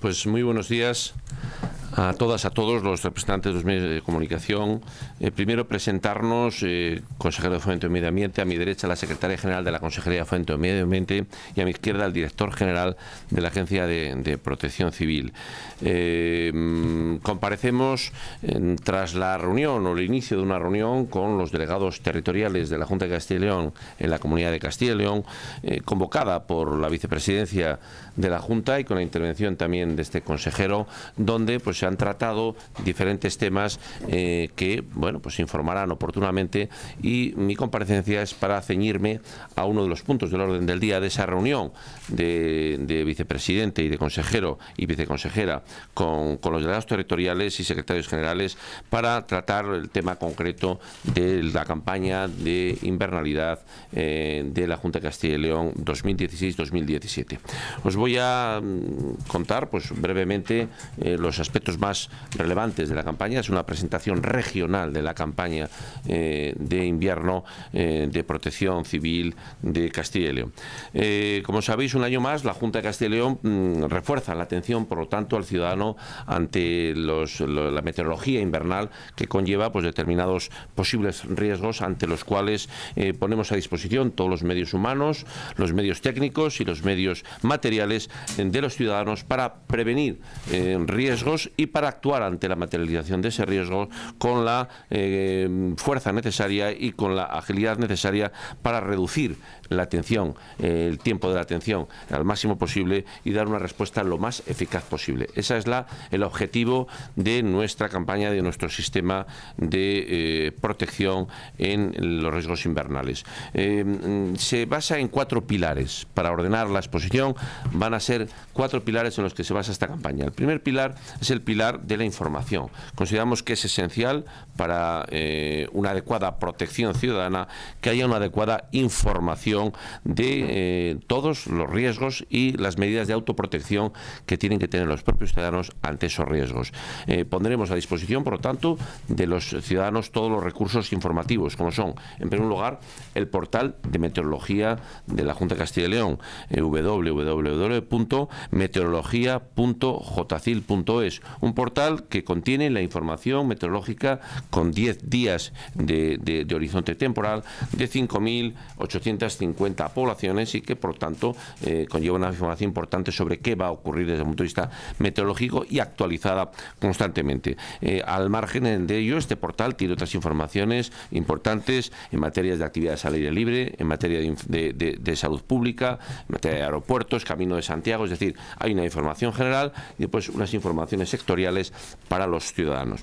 Pues muy buenos días a todas, a todos los representantes de los medios de comunicación. Eh, primero presentarnos, eh, consejero de Fomento y Medio Ambiente, a mi derecha la secretaria general de la Consejería de Fomento y Medio Ambiente y a mi izquierda el director general de la Agencia de, Protección Civil. Eh, mm, comparecemos tras la reunión o el inicio de una reunión con los delegados territoriales de la Junta de Castilla y León en la Comunidad de Castilla y León, convocada por la vicepresidencia de la Junta y con la intervención también de este consejero, donde pues se han tratado diferentes temas eh, que, bueno, pues informarán oportunamente y mi comparecencia es para ceñirme a uno de los puntos del orden del día de esa reunión de, vicepresidente y de consejero y viceconsejera con, los delegados territoriales y secretarios generales para tratar el tema concreto de la campaña de invernalidad eh, de la Junta de Castilla y León 2016-2017. Os voy a mm, contar pues brevemente eh, los aspectos más relevantes de la campaña. Es una presentación regional de la campaña eh, de invierno eh, de protección civil de Castilla y León. Eh, como sabéis, un año más la Junta de Castilla y León mm, refuerza la atención, por lo tanto, al ciudadano ante la meteorología invernal que conlleva pues, determinados posibles riesgos ante los cuales ponemos a disposición todos los medios humanos, los medios técnicos y los medios materiales de los ciudadanos para prevenir riesgos y para actuar ante la materialización de ese riesgo con la eh, fuerza necesaria y con la agilidad necesaria para reducir la atención, eh, el tiempo de la atención al máximo posible y dar una respuesta lo más eficaz posible. Ese es la, el objetivo de nuestra campaña, de nuestro sistema de eh, protección en los riesgos invernales. se basa en cuatro pilares para ordenar la exposición. Van a ser cuatro pilares en los que se basa esta campaña. El primer pilar es el pilar de la información. Consideramos que es esencial para eh, una adecuada protección ciudadana que haya una adecuada información de eh, todos los riesgos y las medidas de autoprotección que tienen que tener los propios ciudadanos ante esos riesgos. Eh, pondremos a disposición, por lo tanto, de los ciudadanos todos los recursos informativos, como son, en primer lugar, el portal de meteorología de la Junta de Castilla y León, www.meteorología.jcil.es, un portal que contiene la información meteorológica con 10 días de, de horizonte temporal de 5.850 poblaciones y que por tanto eh, conlleva una información importante sobre qué va a ocurrir desde el punto de vista meteorológico y actualizada constantemente. Eh, al margen de ello, este portal tiene otras informaciones importantes en materia de actividades al aire libre, en materia de, salud pública, en materia de aeropuertos, camino de Santiago, es decir, hay una información general y después pues, unas informaciones extra sectoriales para los ciudadanos.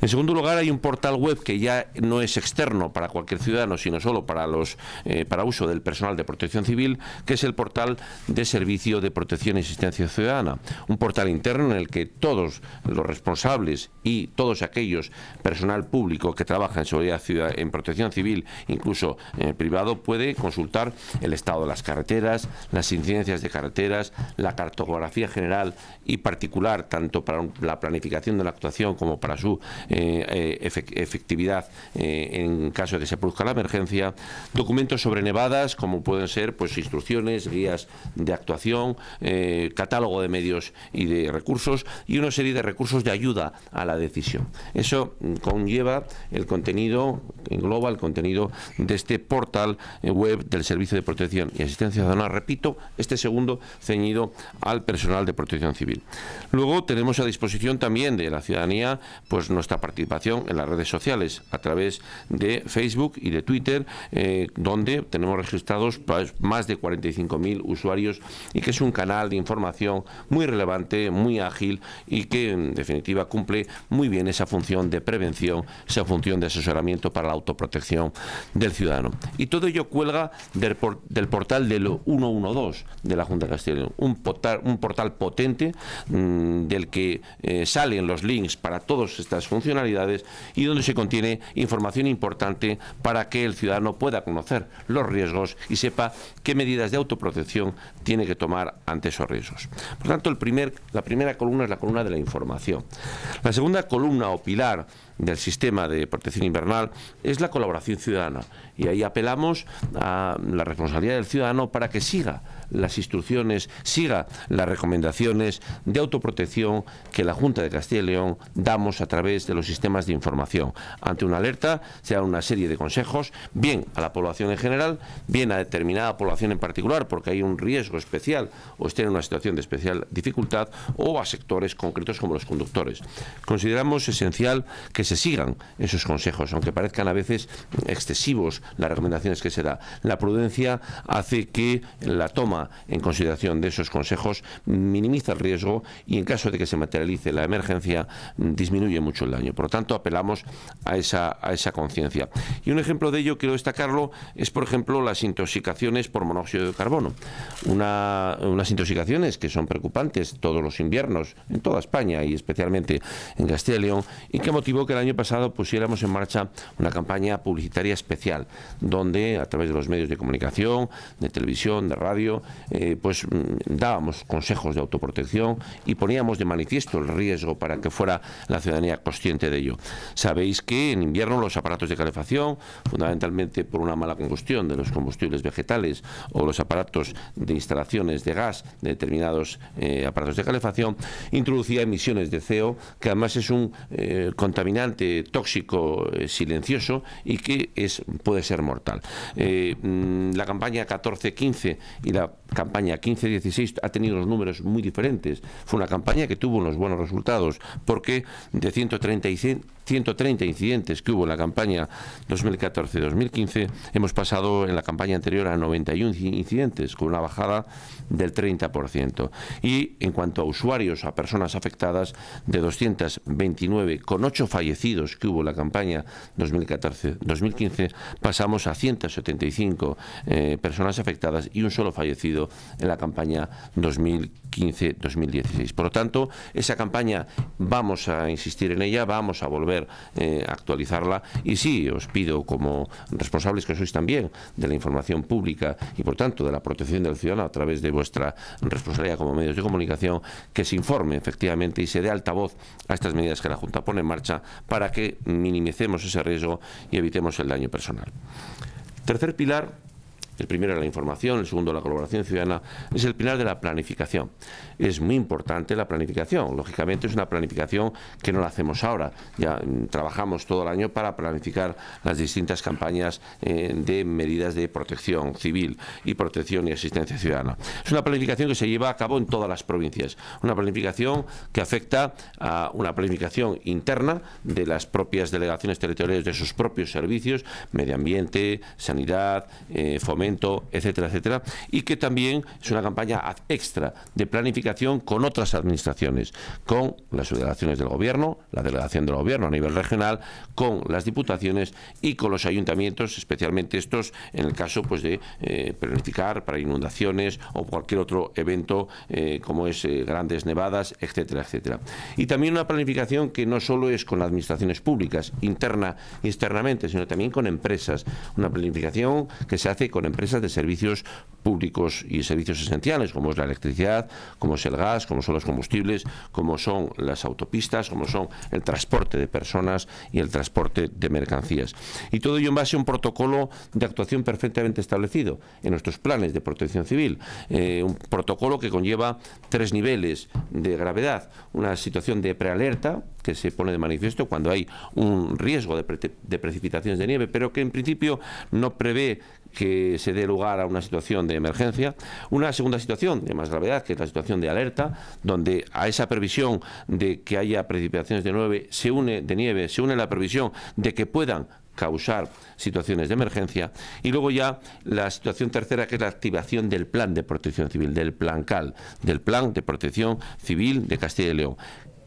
En segundo lugar, hay un portal web que ya no es externo para cualquier ciudadano, sino solo para los eh, para uso del personal de Protección Civil, que es el portal de Servicio de Protección y Asistencia Ciudadana, un portal interno en el que todos los responsables y todos aquellos personal público que trabaja en seguridad ciudad, en Protección Civil, incluso el eh, privado, puede consultar el estado de las carreteras, las incidencias de carreteras, la cartografía general y particular tanto para la planificación de la actuación como para su eh, eh, efectividad eh, en caso de que se produzca la emergencia, documentos sobre nevadas, como pueden ser pues instrucciones, guías de actuación, catálogo de medios y de recursos y una serie de recursos de ayuda a la decisión. Eso mm, conlleva el contenido, engloba el contenido de este portal web del Servicio de Protección y Asistencia Ciudadana, repito, este segundo ceñido al personal de protección civil. Luego tenemos a disposición también de la ciudadanía pues nuestra participación en las redes sociales a través de Facebook y de Twitter, eh, donde tenemos registrados pues, más de 45.000 usuarios y que es un canal de información muy relevante, muy ágil y que en definitiva cumple muy bien esa función de prevención, esa función de asesoramiento para la autoprotección del ciudadano. Y todo ello cuelga del, del portal del 112 de la Junta de Castilla un portal, un portal potente mm, del que eh, salen los links para todas estas funciones y donde se contiene información importante para que el ciudadano pueda conocer los riesgos y sepa qué medidas de autoprotección tiene que tomar ante esos riesgos. Por tanto, la primera columna es la columna de la información. La segunda columna o pilar del sistema de protección invernal es la colaboración ciudadana. Y ahí apelamos a la responsabilidad del ciudadano para que siga las instrucciones, siga las recomendaciones de autoprotección que la Junta de Castilla y León damos a través de los sistemas de información. Ante una alerta se dan una serie de consejos, bien a la población en general, bien a determinada población en particular, porque hay un riesgo especial o estén en una situación de especial dificultad, o a sectores concretos como los conductores. Consideramos esencial que se se sigan esos consejos, aunque parezcan a veces excesivos las recomendaciones que se da. La prudencia hace que la toma en consideración de esos consejos minimiza el riesgo y en caso de que se materialice la emergencia disminuye mucho el daño. Por lo tanto, apelamos a esa, a esa conciencia. Y un ejemplo de ello, quiero destacarlo, es por ejemplo las intoxicaciones por monóxido de carbono. unas intoxicaciones que son preocupantes todos los inviernos en toda España y especialmente en Castilla y León y que motivó que la año pasado pusiéramos en marcha una campaña publicitaria especial, donde a través de los medios de comunicación, de televisión, de radio, eh, pues mm, dábamos consejos de autoprotección y poníamos de manifiesto el riesgo para que fuera la ciudadanía consciente de ello. Sabéis que en invierno los aparatos de calefacción, fundamentalmente por una mala combustión de los combustibles vegetales o los aparatos de instalaciones de gas de determinados eh, aparatos de calefacción, introducía emisiones de CO, que además es un eh, contaminante tóxico eh, silencioso y que es, puede ser mortal. Eh, mm, la campaña 14-15 y la campaña 15-16 ha tenido unos números muy diferentes. Fue una campaña que tuvo unos buenos resultados porque de 135 130 incidentes que hubo en la campaña 2014-2015, hemos pasado en la campaña anterior a 91 incidentes, con una bajada del 30%. Y en cuanto a usuarios, a personas afectadas, de 229 con 8 fallecidos que hubo en la campaña 2014-2015, pasamos a 175 eh, personas afectadas y un solo fallecido en la campaña 2015. 15 2016 Por lo tanto, esa campaña vamos a insistir en ella, vamos a volver eh, a actualizarla y sí, os pido como responsables que sois también de la información pública y por tanto de la protección del ciudadano a través de vuestra responsabilidad como medios de comunicación, que se informe efectivamente y se dé altavoz a estas medidas que la Junta pone en marcha para que minimicemos ese riesgo y evitemos el daño personal. Tercer pilar el primero la información, el segundo la colaboración ciudadana, es el pilar de la planificación. Es muy importante la planificación, lógicamente es una planificación que no la hacemos ahora, ya mm, trabajamos todo el año para planificar las distintas campañas eh, de medidas de protección civil y protección y asistencia ciudadana. Es una planificación que se lleva a cabo en todas las provincias, una planificación que afecta a una planificación interna de las propias delegaciones territoriales de sus propios servicios, medio ambiente, sanidad, eh, fomento, etcétera, etcétera, y que también es una campaña extra de planificación con otras administraciones, con las delegaciones del gobierno, la delegación del gobierno a nivel regional, con las diputaciones y con los ayuntamientos, especialmente estos en el caso pues de eh, planificar para inundaciones o cualquier otro evento eh, como es eh, grandes nevadas, etcétera, etcétera. Y también una planificación que no solo es con administraciones públicas, interna y externamente, sino también con empresas, una planificación que se hace con empresas empresas de servicios públicos y servicios esenciales, como es la electricidad, como es el gas, como son los combustibles, como son las autopistas, como son el transporte de personas y el transporte de mercancías. Y todo ello en base a un protocolo de actuación perfectamente establecido en nuestros planes de protección civil. Eh, un protocolo que conlleva tres niveles de gravedad. Una situación de prealerta, que se pone de manifiesto cuando hay un riesgo de precipitaciones de nieve, pero que en principio no prevé que se dé lugar a una situación de emergencia. Una segunda situación de más gravedad, que es la situación de alerta, donde a esa previsión de que haya precipitaciones de, nieve se une, de nieve se une la previsión de que puedan causar situaciones de emergencia. Y luego ya la situación tercera, que es la activación del plan de protección civil, del plan CAL, del plan de protección civil de Castilla y León.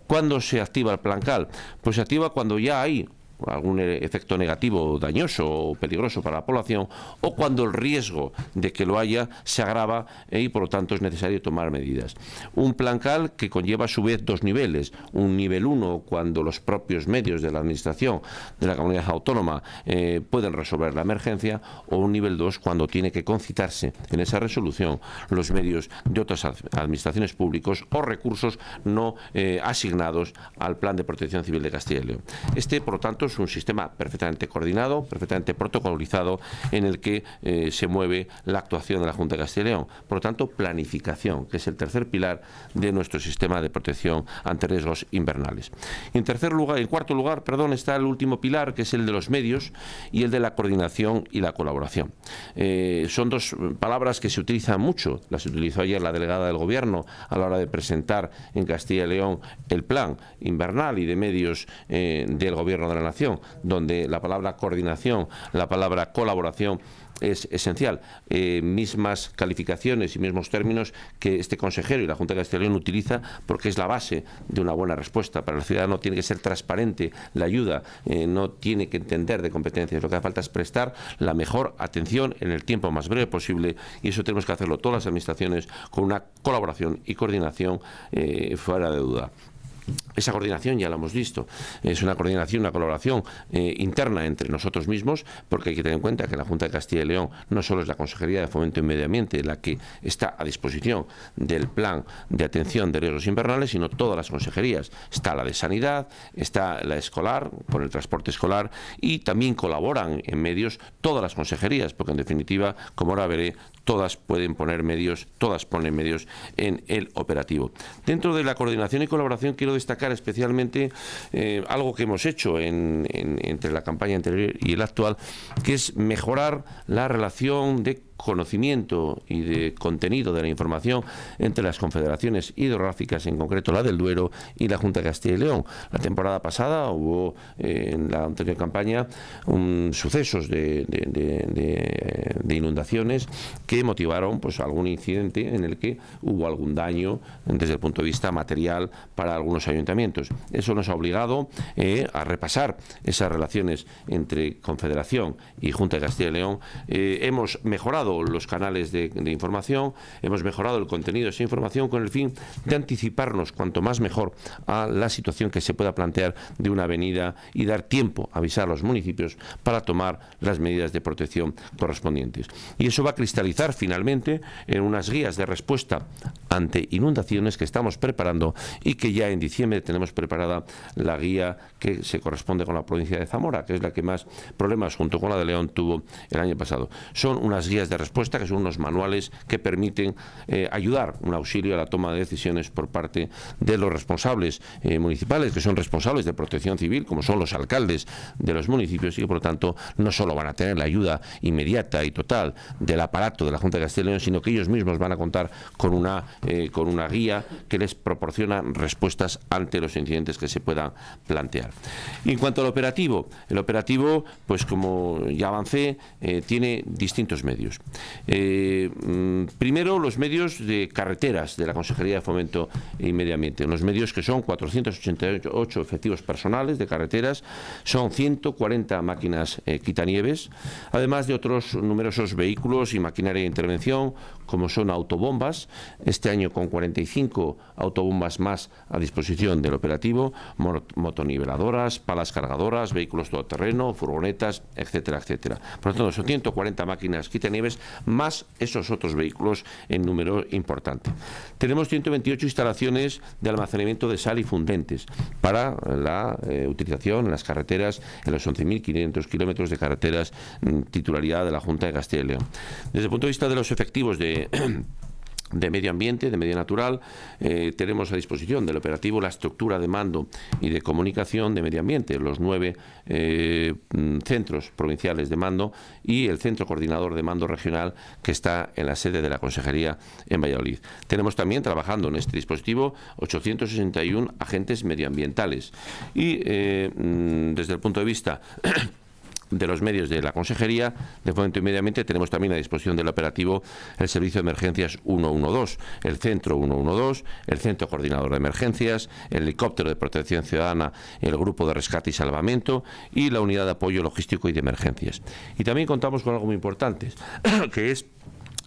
¿Cuándo se activa el plan CAL? Pues se activa cuando ya hay algún e-, efecto negativo, dañoso o peligroso para la población, o cuando el riesgo de que lo haya se agrava eh, y por lo tanto es necesario tomar medidas. Un plan CAL que conlleva a su vez dos niveles. Un nivel 1 cuando los propios medios de la Administración de la comunidad autónoma eh, pueden resolver la emergencia, o un nivel 2 cuando tiene que concitarse en esa resolución los medios de otras administraciones públicas o recursos no eh, asignados al Plan de Protección Civil de Castilla y León. Este, por lo tanto, es un sistema perfectamente coordinado, perfectamente protocolizado, en el que eh, se mueve la actuación de la Junta de Castilla y León. Por lo tanto, planificación, que es el tercer pilar de nuestro sistema de protección ante riesgos invernales. En tercer lugar, cuarto lugar, perdón, está el último pilar, que es el de los medios y el de la coordinación y la colaboración. Eh, son dos eh, palabras que se utilizan mucho, las utilizó ayer la delegada del Gobierno a la hora de presentar en Castilla y León el plan invernal y de medios del Gobierno de la Nación donde la palabra coordinación, la palabra colaboración es esencial. Eh, mismas calificaciones y mismos términos que este consejero y la Junta de Castellón utiliza porque es la base de una buena respuesta. Para el ciudadano tiene que ser transparente la ayuda, eh, no tiene que entender de competencias. Lo que hace falta es prestar la mejor atención en el tiempo más breve posible y eso tenemos que hacerlo todas las administraciones con una colaboración y coordinación eh, fuera de duda esa coordinación ya la hemos visto, es una coordinación, una colaboración eh, interna entre nosotros mismos, porque hay que tener en cuenta que la Junta de Castilla y León no solo es la Consejería de Fomento y Medio Ambiente la que está a disposición del plan de atención de riesgos invernales, sino todas las consejerías. Está la de Sanidad, está la escolar, por el transporte escolar, y también colaboran en medios todas las consejerías, porque en definitiva, como ahora veré, todas pueden poner medios, todas ponen medios en el operativo. Dentro de la coordinación y colaboración quiero destacar especialmente eh, algo que hemos hecho entre la campaña anterior y el actual, que es mejorar la relación de conocimiento y de contenido de la información entre las confederaciones hidrográficas, en concreto la del Duero y la Junta de Castilla y León. La temporada pasada hubo eh, en la anterior campaña sucesos de, inundaciones que motivaron pues algún incidente en el que hubo algún daño desde el punto de vista material para algunos ayuntamientos. Eso nos ha obligado eh, a repasar esas relaciones entre Confederación y Junta de Castilla y León. Eh, hemos mejorado los canales de, de, información, hemos mejorado el contenido de esa información con el fin de anticiparnos cuanto más mejor a la situación que se pueda plantear de una avenida y dar tiempo a avisar a los municipios para tomar las medidas de protección correspondientes. Y eso va a cristalizar finalmente en unas guías de respuesta ante inundaciones que estamos preparando y que ya en diciembre tenemos preparada la guía que se corresponde con la provincia de Zamora, que es la que más problemas junto con la de León tuvo el año pasado. Son unas guías de respuesta, que son unos manuales que permiten eh, ayudar, un auxilio a la toma de decisiones por parte de los responsables eh, municipales, que son responsables de protección civil, como son los alcaldes de los municipios, y que por lo tanto no solo van a tener la ayuda inmediata y total del aparato de la Junta de Castilla y León, sino que ellos mismos van a contar con una, eh, con una guía que les proporciona respuestas ante los incidentes que se puedan plantear. en cuanto al operativo, el operativo, pues como ya avancé, tiene distintos medios. Eh, mm, primero, los medios de carreteras de la Consejería de Fomento y Medio Ambiente. Los medios que son 488 efectivos personales de carreteras, son 140 máquinas eh, quitanieves, además de otros numerosos vehículos y maquinaria de intervención, como son autobombas, este año con 45 autobombas más a disposición del operativo, motoniveladoras, palas cargadoras, vehículos todoterreno, furgonetas, etcétera, etcétera. Por lo tanto, son 140 máquinas quitanieves más esos otros vehículos en número importante. Tenemos 128 instalaciones de almacenamiento de sal y fundentes para la eh, utilización en las carreteras, en los 11.500 kilómetros de carreteras mm, titularidad de la Junta de Castilla y León. Desde el punto de vista de los efectivos de... de medio ambiente, de medio natural. Eh, tenemos a disposición del operativo la estructura de mando y de comunicación de medio ambiente, los nueve eh, mm, centros provinciales de mando y el centro coordinador de mando regional que está en la sede de la Consejería en Valladolid. Tenemos también trabajando en este dispositivo 861 agentes medioambientales y eh, mm, desde el punto de vista de los medios de la Consejería de momento y mediamente tenemos también a disposición del operativo el Servicio de Emergencias 112, el Centro 112, el Centro Coordinador de Emergencias, el Helicóptero de Protección Ciudadana, el Grupo de Rescate y Salvamento y la Unidad de Apoyo Logístico y de Emergencias. Y también contamos con algo muy importante, que es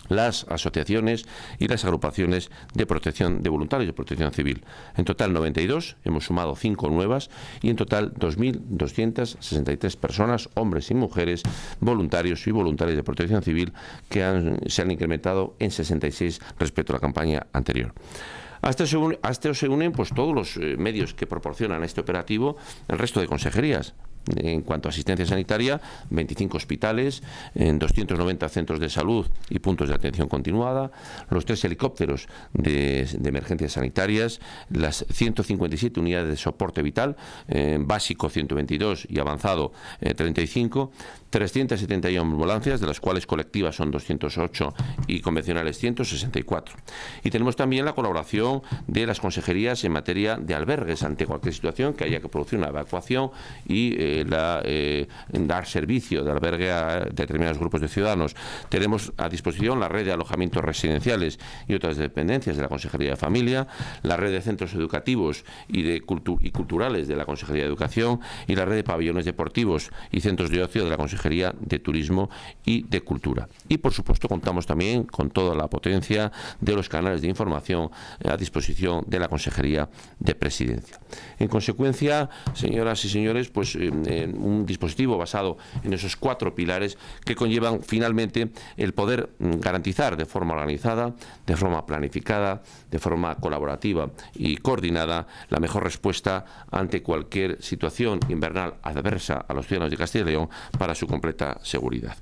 las asociaciones y las agrupaciones de protección de voluntarios de protección civil. En total 92, hemos sumado 5 nuevas y en total 2.263 personas, hombres y mujeres, voluntarios y voluntarias de protección civil que se han incrementado en 66 respecto a la campaña anterior. A esto este se, unen pues, todos los eh, medios que proporcionan este operativo el resto de consejerías, en cuanto a asistencia sanitaria, 25 hospitales, en 290 centros de salud y puntos de atención continuada, los tres helicópteros de, emergencias sanitarias, las 157 unidades de soporte vital, eh, básico 122 y avanzado 35, eh, 371 ambulancias, de las cuales colectivas son 208 y convencionales 164. Y tenemos también la colaboración de las consejerías en materia de albergues ante cualquier situación que haya que producir una evacuación y eh, eh, dar servicio de albergue a determinados grupos de ciudadanos. Tenemos a disposición la red de alojamientos residenciales y otras dependencias de la Consejería de Familia, la red de centros educativos y, de y culturales de la Consejería de Educación y la red de pabellones deportivos y centros de ocio de la Consejería de Turismo y de Cultura. Y por supuesto contamos también con toda la potencia de los canales de información a disposición de la Consejería de Presidencia. En consecuencia, señoras y señores, pues em, un dispositivo basado en esos cuatro pilares que conllevan finalmente el poder mm, garantizar de forma organizada, de forma planificada, de forma colaborativa y coordinada la mejor respuesta ante cualquier situación invernal adversa a los ciudadanos de Castilla y León para su completa seguridad.